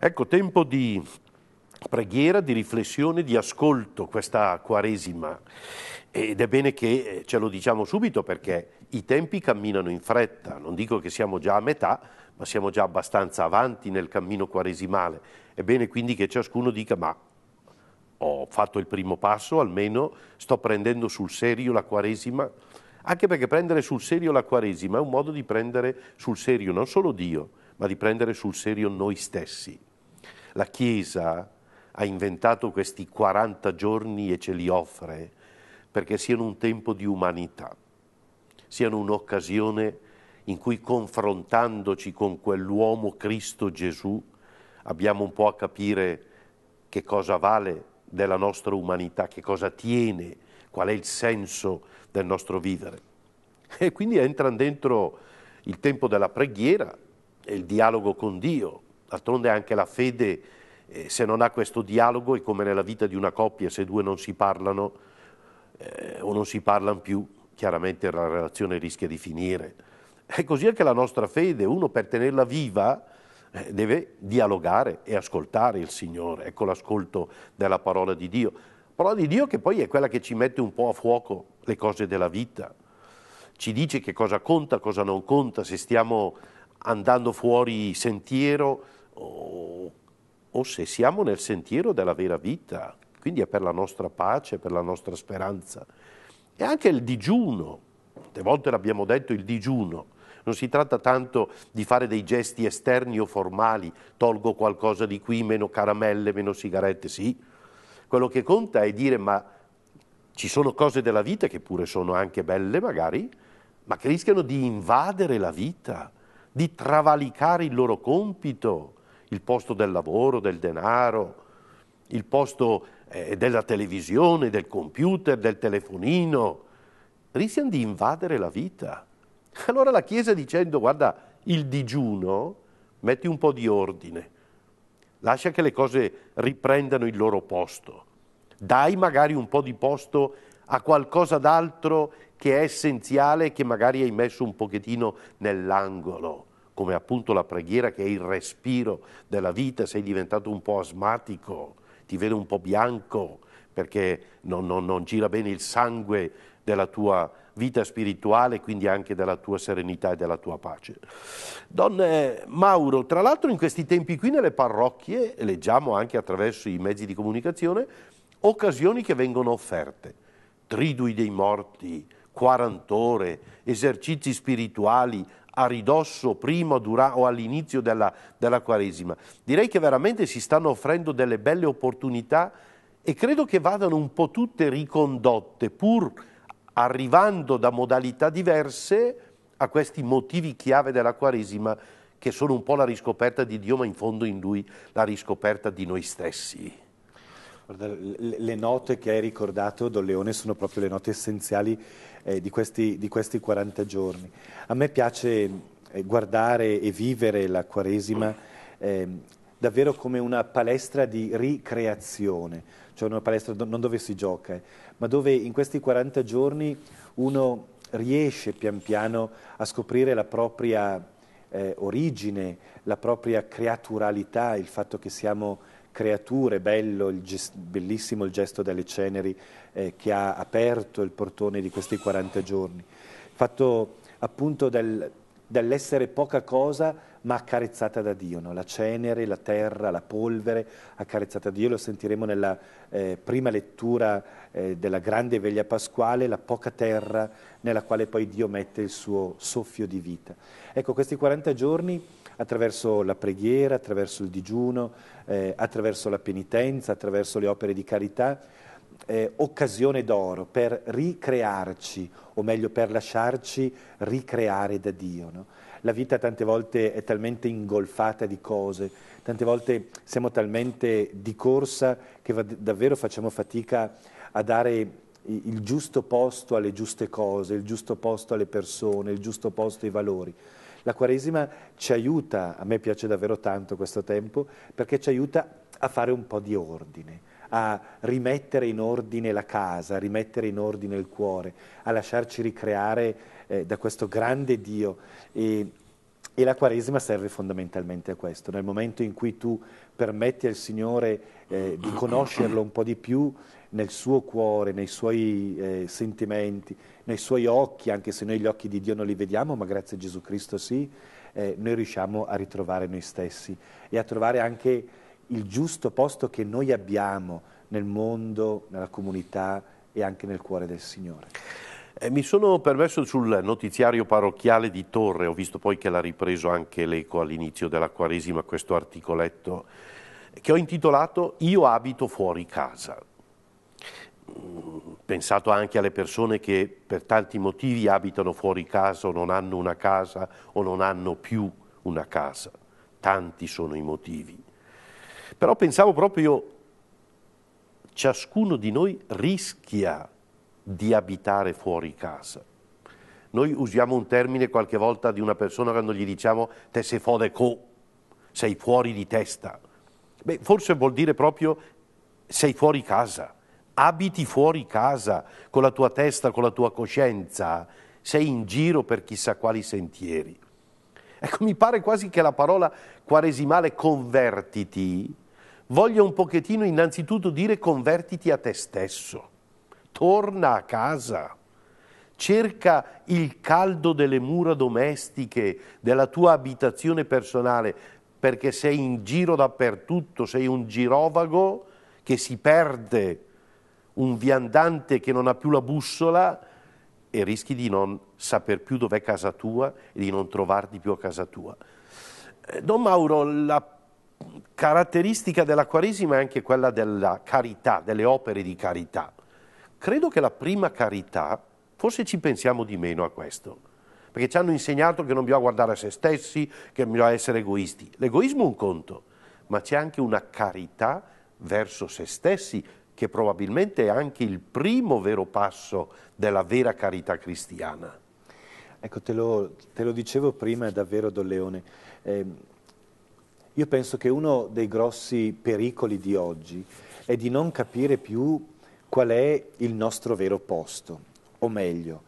Ecco, tempo di preghiera, di riflessione, di ascolto questa Quaresima. Ed è bene che eh, ce lo diciamo subito perché i tempi camminano in fretta, non dico che siamo già a metà, ma siamo già abbastanza avanti nel cammino quaresimale. È bene quindi che ciascuno dica ma ho fatto il primo passo, almeno sto prendendo sul serio la Quaresima, anche perché prendere sul serio la Quaresima è un modo di prendere sul serio non solo Dio, ma di prendere sul serio noi stessi. La Chiesa ha inventato questi 40 giorni e ce li offre perché siano un tempo di umanità, siano un'occasione in cui confrontandoci con quell'uomo Cristo Gesù abbiamo un po' a capire che cosa vale della nostra umanità, che cosa tiene, qual è il senso del nostro vivere. E quindi entrano dentro il tempo della preghiera e il dialogo con Dio, D'altronde anche la fede, eh, se non ha questo dialogo, è come nella vita di una coppia, se due non si parlano eh, o non si parlano più, chiaramente la relazione rischia di finire. E così anche la nostra fede, uno per tenerla viva eh, deve dialogare e ascoltare il Signore, ecco l'ascolto della parola di Dio. Parola di Dio che poi è quella che ci mette un po' a fuoco le cose della vita, ci dice che cosa conta, cosa non conta, se stiamo andando fuori sentiero, o, o se siamo nel sentiero della vera vita, quindi è per la nostra pace, per la nostra speranza. E anche il digiuno, tante volte l'abbiamo detto, il digiuno. Non si tratta tanto di fare dei gesti esterni o formali, tolgo qualcosa di qui, meno caramelle, meno sigarette, sì. Quello che conta è dire ma ci sono cose della vita che pure sono anche belle magari, ma che rischiano di invadere la vita, di travalicare il loro compito, il posto del lavoro, del denaro, il posto eh, della televisione, del computer, del telefonino, rischiano di invadere la vita. Allora la Chiesa dicendo guarda il digiuno, metti un po' di ordine, lascia che le cose riprendano il loro posto, dai magari un po' di posto a qualcosa d'altro che è essenziale e che magari hai messo un pochettino nell'angolo come appunto la preghiera che è il respiro della vita, sei diventato un po' asmatico, ti vede un po' bianco perché non, non, non gira bene il sangue della tua vita spirituale, quindi anche della tua serenità e della tua pace. Don eh, Mauro, tra l'altro in questi tempi qui nelle parrocchie, leggiamo anche attraverso i mezzi di comunicazione, occasioni che vengono offerte, tridui dei morti, quarantore, esercizi spirituali, a ridosso, prima dura, o all'inizio della, della Quaresima. Direi che veramente si stanno offrendo delle belle opportunità e credo che vadano un po' tutte ricondotte, pur arrivando da modalità diverse a questi motivi chiave della Quaresima che sono un po' la riscoperta di Dio, ma in fondo in Lui la riscoperta di noi stessi. Guarda, le note che hai ricordato, Don Leone, sono proprio le note essenziali eh, di, questi, di, questi, 40 giorni. A me piace eh, guardare e vivere la Quaresima eh, davvero come una palestra di ricreazione, cioè una palestra do- non dove si gioca, eh, ma dove in questi 40 giorni uno riesce pian piano a scoprire la propria eh, origine, la propria creaturalità, il fatto che siamo creature, bello, il gest, bellissimo il gesto delle ceneri eh, che ha aperto il portone di questi 40 giorni, fatto appunto del, dall'essere poca cosa ma accarezzata da Dio, no? la cenere, la terra, la polvere accarezzata da Dio, lo sentiremo nella eh, prima lettura eh, della grande veglia pasquale, la poca terra nella quale poi Dio mette il suo soffio di vita. Ecco, questi 40 giorni attraverso la preghiera, attraverso il digiuno, eh, attraverso la penitenza, attraverso le opere di carità, eh, occasione d'oro per ricrearci, o meglio per lasciarci ricreare da Dio. No? La vita tante volte è talmente ingolfata di cose, tante volte siamo talmente di corsa che va- davvero facciamo fatica a dare il giusto posto alle giuste cose, il giusto posto alle persone, il giusto posto ai valori. La Quaresima ci aiuta, a me piace davvero tanto questo tempo, perché ci aiuta a fare un po' di ordine, a rimettere in ordine la casa, a rimettere in ordine il cuore, a lasciarci ricreare eh, da questo grande Dio. E, e la Quaresima serve fondamentalmente a questo, nel momento in cui tu permetti al Signore eh, di conoscerlo un po' di più nel suo cuore, nei suoi eh, sentimenti, nei suoi occhi, anche se noi gli occhi di Dio non li vediamo, ma grazie a Gesù Cristo sì, eh, noi riusciamo a ritrovare noi stessi e a trovare anche il giusto posto che noi abbiamo nel mondo, nella comunità e anche nel cuore del Signore. Eh, mi sono permesso sul notiziario parrocchiale di Torre, ho visto poi che l'ha ripreso anche l'Eco all'inizio della Quaresima questo articoletto che ho intitolato Io abito fuori casa pensato anche alle persone che per tanti motivi abitano fuori casa o non hanno una casa o non hanno più una casa. Tanti sono i motivi. Però pensavo proprio ciascuno di noi rischia di abitare fuori casa. Noi usiamo un termine qualche volta di una persona quando gli diciamo te sei fode co, sei fuori di testa. Beh, forse vuol dire proprio sei fuori casa abiti fuori casa con la tua testa, con la tua coscienza, sei in giro per chissà quali sentieri. Ecco, mi pare quasi che la parola quaresimale convertiti voglia un pochettino innanzitutto dire convertiti a te stesso, torna a casa, cerca il caldo delle mura domestiche, della tua abitazione personale, perché sei in giro dappertutto, sei un girovago che si perde un viandante che non ha più la bussola e rischi di non saper più dov'è casa tua e di non trovarti più a casa tua. Eh, don Mauro, la caratteristica della Quaresima è anche quella della carità, delle opere di carità. Credo che la prima carità, forse ci pensiamo di meno a questo, perché ci hanno insegnato che non bisogna guardare a se stessi, che bisogna essere egoisti. L'egoismo è un conto, ma c'è anche una carità verso se stessi, che probabilmente è anche il primo vero passo della vera carità cristiana. Ecco, te lo, te lo dicevo prima è davvero, Don Leone. Eh, io penso che uno dei grossi pericoli di oggi è di non capire più qual è il nostro vero posto, o meglio,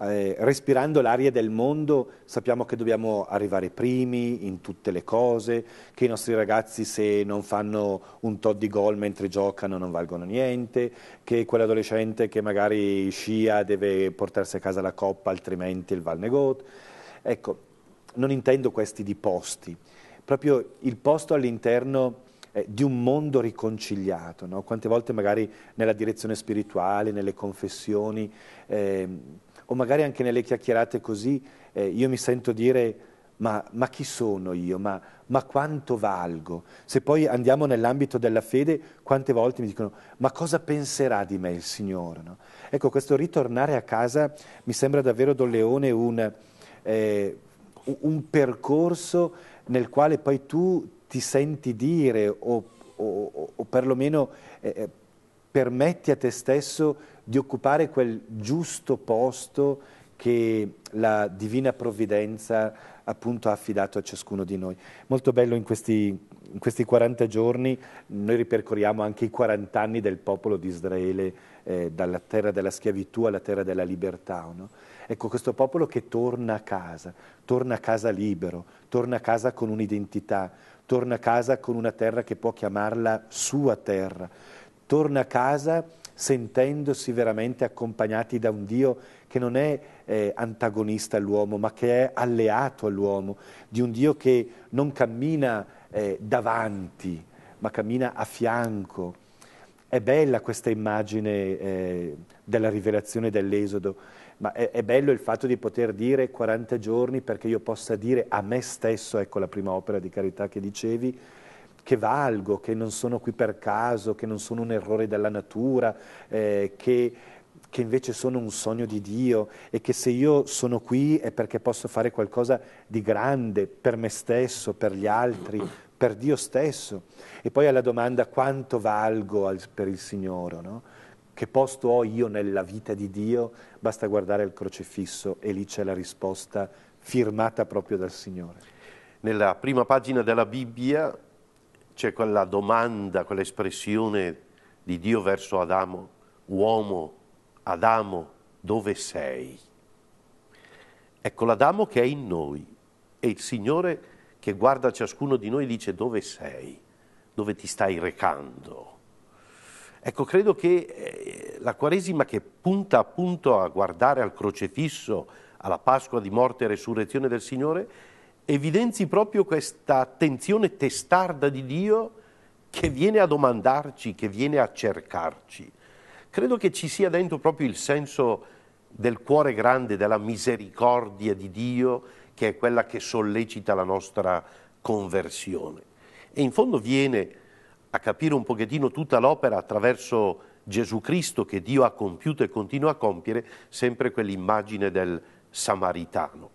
eh, respirando l'aria del mondo sappiamo che dobbiamo arrivare primi in tutte le cose, che i nostri ragazzi se non fanno un tot di gol mentre giocano non valgono niente, che quell'adolescente che magari scia deve portarsi a casa la coppa altrimenti il Valnegot. Ecco, non intendo questi di posti, proprio il posto all'interno eh, di un mondo riconciliato. No? Quante volte magari nella direzione spirituale, nelle confessioni, eh, o magari anche nelle chiacchierate così eh, io mi sento dire ma, ma chi sono io, ma, ma, quanto valgo? Se poi andiamo nell'ambito della fede, quante volte mi dicono ma cosa penserà di me il Signore? No? Ecco, questo ritornare a casa mi sembra davvero Don Leone un, eh, un percorso nel quale poi tu ti senti dire o, o, o perlomeno... Eh, eh permetti a te stesso di occupare quel giusto posto che la divina provvidenza appunto ha affidato a ciascuno di noi. Molto bello in questi, in questi 40 giorni, noi ripercorriamo anche i 40 anni del popolo di Israele, eh, dalla terra della schiavitù alla terra della libertà. No? Ecco, questo popolo che torna a casa, torna a casa libero, torna a casa con un'identità, torna a casa con una terra che può chiamarla sua terra torna a casa sentendosi veramente accompagnati da un Dio che non è eh, antagonista all'uomo, ma che è alleato all'uomo, di un Dio che non cammina eh, davanti, ma cammina a fianco. È bella questa immagine eh, della rivelazione dell'Esodo, ma è, è, bello il fatto di poter dire 40 giorni perché io possa dire a me stesso, ecco la prima opera di carità che dicevi, che valgo, che non sono qui per caso, che non sono un errore della natura, eh, che, che invece sono un sogno di Dio e che se io sono qui è perché posso fare qualcosa di grande per me stesso, per gli altri, per Dio stesso. E poi alla domanda quanto valgo al, per il Signore, no? che posto ho io nella vita di Dio, basta guardare il crocifisso e lì c'è la risposta firmata proprio dal Signore. Nella prima pagina della Bibbia c'è quella domanda, quell'espressione di Dio verso Adamo, uomo, Adamo, dove sei? Ecco l'Adamo che è in noi e il Signore che guarda ciascuno di noi e dice dove sei, dove ti stai recando. Ecco, credo che eh, la Quaresima che punta appunto a guardare al crocefisso, alla Pasqua di morte e resurrezione del Signore, evidenzi proprio questa attenzione testarda di Dio che viene a domandarci, che viene a cercarci. Credo che ci sia dentro proprio il senso del cuore grande, della misericordia di Dio, che è quella che sollecita la nostra conversione. E in fondo viene a capire un pochettino tutta l'opera attraverso Gesù Cristo che Dio ha compiuto e continua a compiere, sempre quell'immagine del samaritano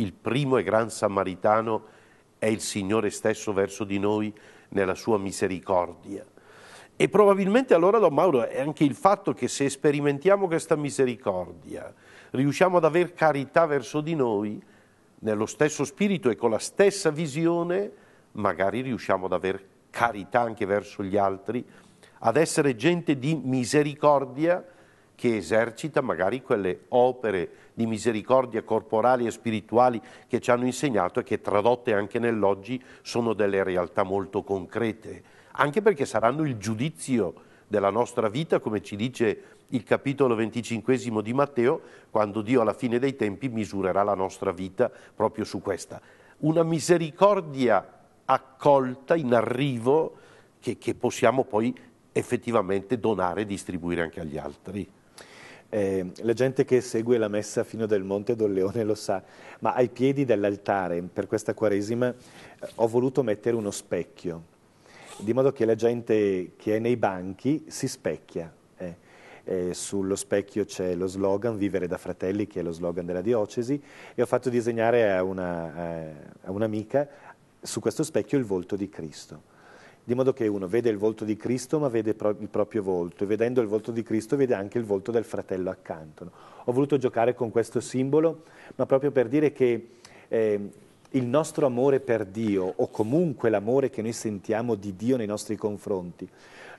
il primo e gran samaritano è il Signore stesso verso di noi nella sua misericordia. E probabilmente allora, Don Mauro, è anche il fatto che se sperimentiamo questa misericordia, riusciamo ad avere carità verso di noi, nello stesso spirito e con la stessa visione, magari riusciamo ad avere carità anche verso gli altri, ad essere gente di misericordia, che esercita magari quelle opere di misericordia corporali e spirituali che ci hanno insegnato e che tradotte anche nell'oggi sono delle realtà molto concrete, anche perché saranno il giudizio della nostra vita, come ci dice il capitolo 25 di Matteo, quando Dio alla fine dei tempi misurerà la nostra vita proprio su questa. Una misericordia accolta in arrivo che, che possiamo poi effettivamente donare e distribuire anche agli altri. Eh, la gente che segue la messa fino del Monte Don Leone lo sa, ma ai piedi dell'altare per questa Quaresima eh, ho voluto mettere uno specchio, di modo che la gente che è nei banchi si specchia. Eh. eh. sullo specchio c'è lo slogan Vivere da fratelli, che è lo slogan della diocesi, e ho fatto disegnare a, una, eh, a un'amica su questo specchio il volto di Cristo di modo che uno vede il volto di Cristo ma vede pro il proprio volto e vedendo il volto di Cristo vede anche il volto del fratello accanto. No? Ho voluto giocare con questo simbolo, ma proprio per dire che eh, il nostro amore per Dio o comunque l'amore che noi sentiamo di Dio nei nostri confronti,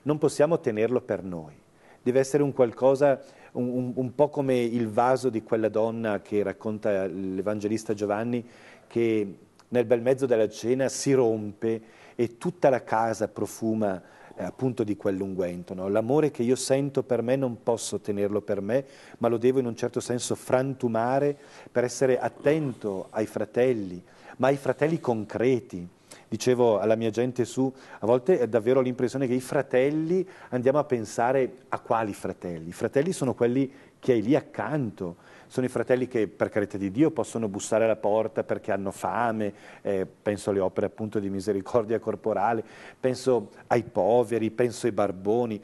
non possiamo tenerlo per noi. Deve essere un qualcosa un, un, po' come il vaso di quella donna che racconta l'Evangelista Giovanni, che nel bel mezzo della cena si rompe e tutta la casa profuma eh, appunto di quell'unguento. No? L'amore che io sento per me non posso tenerlo per me, ma lo devo in un certo senso frantumare per essere attento ai fratelli, ma ai fratelli concreti. Dicevo alla mia gente su, a volte è davvero l'impressione che i fratelli andiamo a pensare a quali fratelli. I fratelli sono quelli che è lì accanto, sono i fratelli che per carità di Dio possono bussare alla porta perché hanno fame, eh, penso alle opere appunto di misericordia corporale, penso ai poveri, penso ai barboni,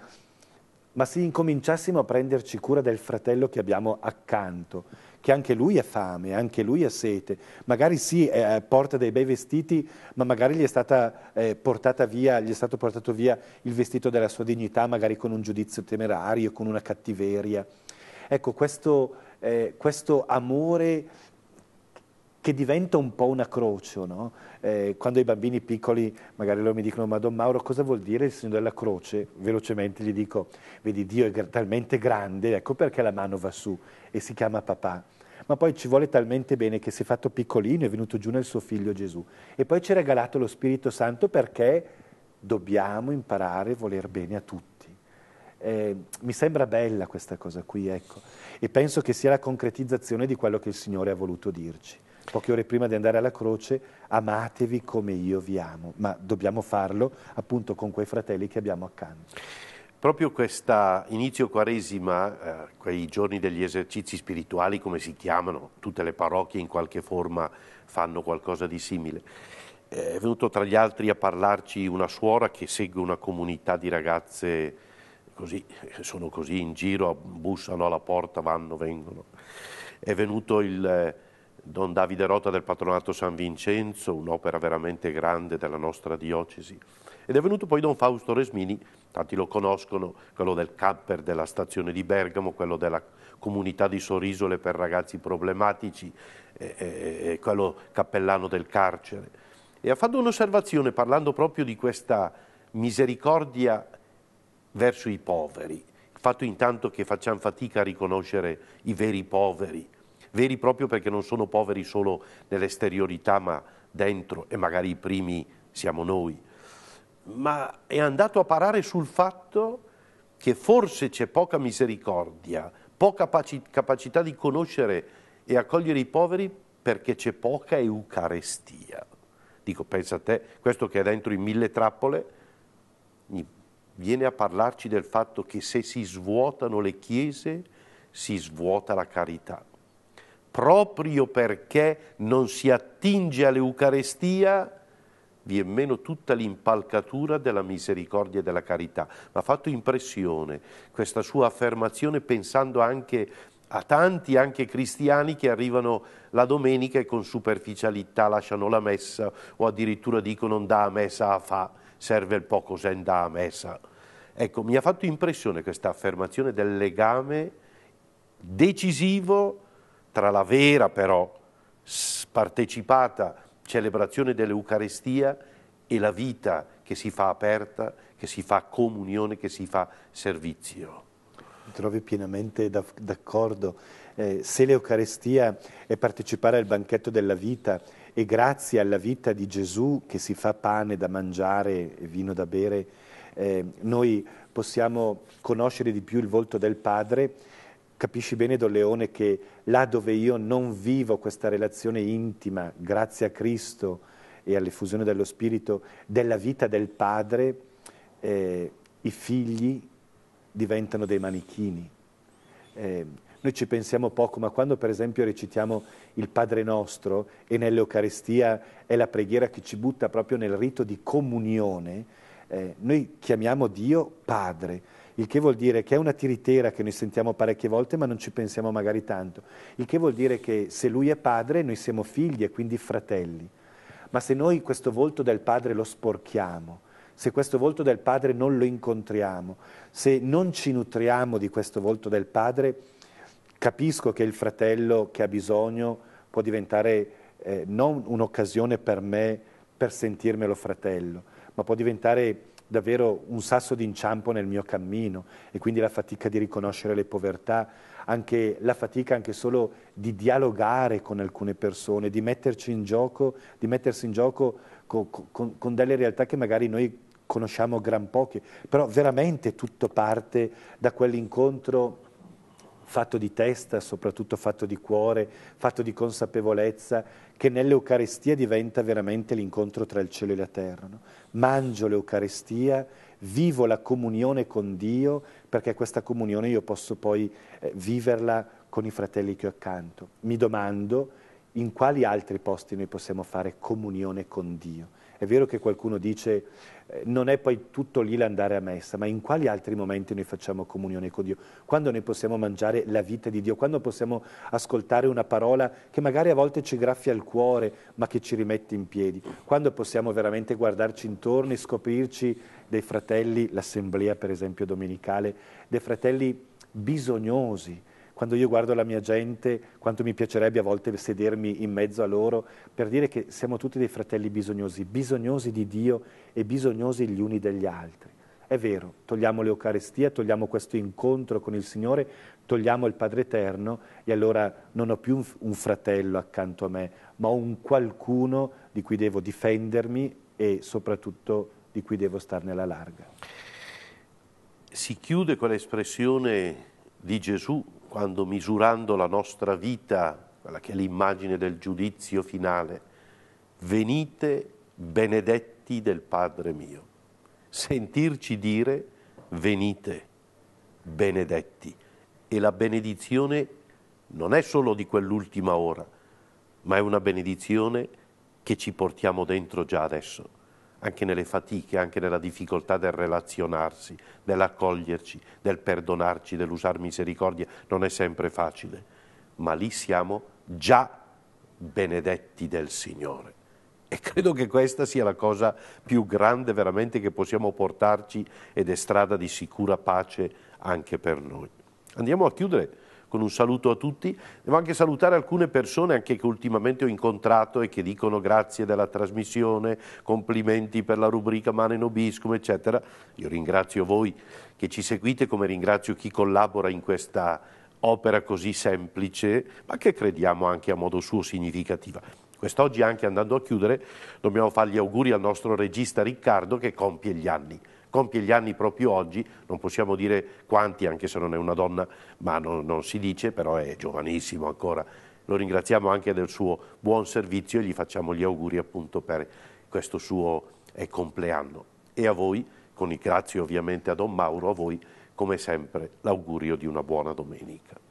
ma se incominciassimo a prenderci cura del fratello che abbiamo accanto, che anche lui ha fame, anche lui ha sete, magari sì, eh, porta dei bei vestiti, ma magari gli è, stata, eh, via, gli è stato portato via il vestito della sua dignità, magari con un giudizio temerario, con una cattiveria. Ecco, questo, eh, questo amore che diventa un po' una croce, no? eh, quando i bambini piccoli magari loro mi dicono ma Don Mauro cosa vuol dire il segno della croce? Velocemente gli dico, vedi Dio è talmente grande, ecco perché la mano va su e si chiama papà. Ma poi ci vuole talmente bene che si è fatto piccolino, è venuto giù nel suo figlio Gesù. E poi ci ha regalato lo Spirito Santo perché dobbiamo imparare a voler bene a tutti eh, mi sembra bella questa cosa qui, ecco, e penso che sia la concretizzazione di quello che il Signore ha voluto dirci. Poche ore prima di andare alla croce, amatevi come io vi amo, ma dobbiamo farlo appunto con quei fratelli che abbiamo accanto. Proprio questa inizio quaresima, eh, quei giorni degli esercizi spirituali, come si chiamano, tutte le parrocchie in qualche forma fanno qualcosa di simile, eh, è venuto tra gli altri a parlarci una suora che segue una comunità di ragazze così, eh, sono così in giro, bussano alla porta, vanno, vengono. È venuto il eh, Don Davide Rota del patronato San Vincenzo, un'opera veramente grande della nostra diocesi. Ed è venuto poi Don Fausto Resmini, tanti lo conoscono, quello del camper della stazione di Bergamo, quello della comunità di Sorisole per ragazzi problematici, e, eh, e, quello cappellano del carcere. E ha fatto un'osservazione parlando proprio di questa misericordia verso i poveri. Il fatto intanto che facciamo fatica a riconoscere i veri poveri, veri proprio perché non sono poveri solo nell'esteriorità ma dentro e magari i primi siamo noi. Ma è andato a parare sul fatto che forse c'è poca misericordia, poca capacità di conoscere e accogliere i poveri perché c'è poca eucarestia. Dico, pensa a te, questo che è dentro in mille trappole, viene a parlarci del fatto che se si svuotano le chiese, si svuota la carità. Proprio perché non si attinge all'Eucarestia, vi è meno tutta l'impalcatura della misericordia e della carità. Mi ha fatto impressione questa sua affermazione pensando anche a tanti, anche cristiani, che arrivano la domenica e con superficialità lasciano la messa o addirittura dicono non da a messa a fa' serve il poco zen da messa. Eh, ecco, mi ha fatto impressione questa affermazione del legame decisivo tra la vera però partecipata celebrazione dell'Eucarestia e la vita che si fa aperta, che si fa comunione, che si fa servizio. Mi trovi pienamente d'accordo. Eh, se l'Eucarestia è partecipare al banchetto della vita e grazie alla vita di Gesù che si fa pane da mangiare e vino da bere, eh, noi possiamo conoscere di più il volto del Padre. Capisci bene, Don Leone, che là dove io non vivo questa relazione intima, grazie a Cristo e all'effusione dello Spirito, della vita del Padre, eh, i figli diventano dei manichini. Eh, noi ci pensiamo poco, ma quando per esempio recitiamo il Padre nostro e nell'Eucaristia è la preghiera che ci butta proprio nel rito di comunione, eh, noi chiamiamo Dio Padre, il che vuol dire che è una tiritera che noi sentiamo parecchie volte ma non ci pensiamo magari tanto, il che vuol dire che se Lui è Padre noi siamo figli e quindi fratelli, ma se noi questo volto del Padre lo sporchiamo, se questo volto del Padre non lo incontriamo, se non ci nutriamo di questo volto del Padre, Capisco che il fratello che ha bisogno può diventare eh, non un'occasione per me per sentirmelo fratello, ma può diventare davvero un sasso d'inciampo nel mio cammino e quindi la fatica di riconoscere le povertà, anche, la fatica anche solo di dialogare con alcune persone, di metterci in gioco, di mettersi in gioco con, con, con delle realtà che magari noi conosciamo gran poche, però veramente tutto parte da quell'incontro fatto di testa, soprattutto fatto di cuore, fatto di consapevolezza, che nell'Eucarestia diventa veramente l'incontro tra il cielo e la terra. No? Mangio l'Eucarestia, vivo la comunione con Dio, perché questa comunione io posso poi eh, viverla con i fratelli che ho accanto. Mi domando in quali altri posti noi possiamo fare comunione con Dio è vero che qualcuno dice eh, non è poi tutto lì l'andare a messa, ma in quali altri momenti noi facciamo comunione con Dio? Quando noi possiamo mangiare la vita di Dio? Quando possiamo ascoltare una parola che magari a volte ci graffia il cuore, ma che ci rimette in piedi? Quando possiamo veramente guardarci intorno e scoprirci dei fratelli, l'assemblea per esempio domenicale, dei fratelli bisognosi, quando io guardo la mia gente, quanto mi piacerebbe a volte sedermi in mezzo a loro, per dire che siamo tutti dei fratelli bisognosi, bisognosi di Dio e bisognosi gli uni degli altri. È vero, togliamo l'Eucarestia, togliamo questo incontro con il Signore, togliamo il Padre Eterno e allora non ho più un fratello accanto a me, ma ho un qualcuno di cui devo difendermi e soprattutto di cui devo starne alla larga. Si chiude con l'espressione di Gesù quando misurando la nostra vita, quella che è l'immagine del giudizio finale, venite benedetti del Padre mio. Sentirci dire venite benedetti. E la benedizione non è solo di quell'ultima ora, ma è una benedizione che ci portiamo dentro già adesso anche nelle fatiche, anche nella difficoltà del relazionarsi, dell'accoglierci, del perdonarci, dell'usare misericordia, non è sempre facile, ma lì siamo già benedetti del Signore. E credo che questa sia la cosa più grande veramente che possiamo portarci ed è strada di sicura pace anche per noi. Andiamo a chiudere con un saluto a tutti. Devo anche salutare alcune persone anche che ultimamente ho incontrato e che dicono grazie della trasmissione, complimenti per la rubrica Mane Nobiscum, eccetera. Io ringrazio voi che ci seguite come ringrazio chi collabora in questa opera così semplice, ma che crediamo anche a modo suo significativa. Quest'oggi, anche andando a chiudere, dobbiamo fare gli auguri al nostro regista Riccardo che compie gli anni compie gli anni proprio oggi, non possiamo dire quanti, anche se non è una donna, ma non, non si dice, però è giovanissimo ancora. Lo ringraziamo anche del suo buon servizio e gli facciamo gli auguri appunto per questo suo eh, compleanno. E a voi, con i grazie ovviamente a Don Mauro, a voi come sempre l'augurio di una buona domenica.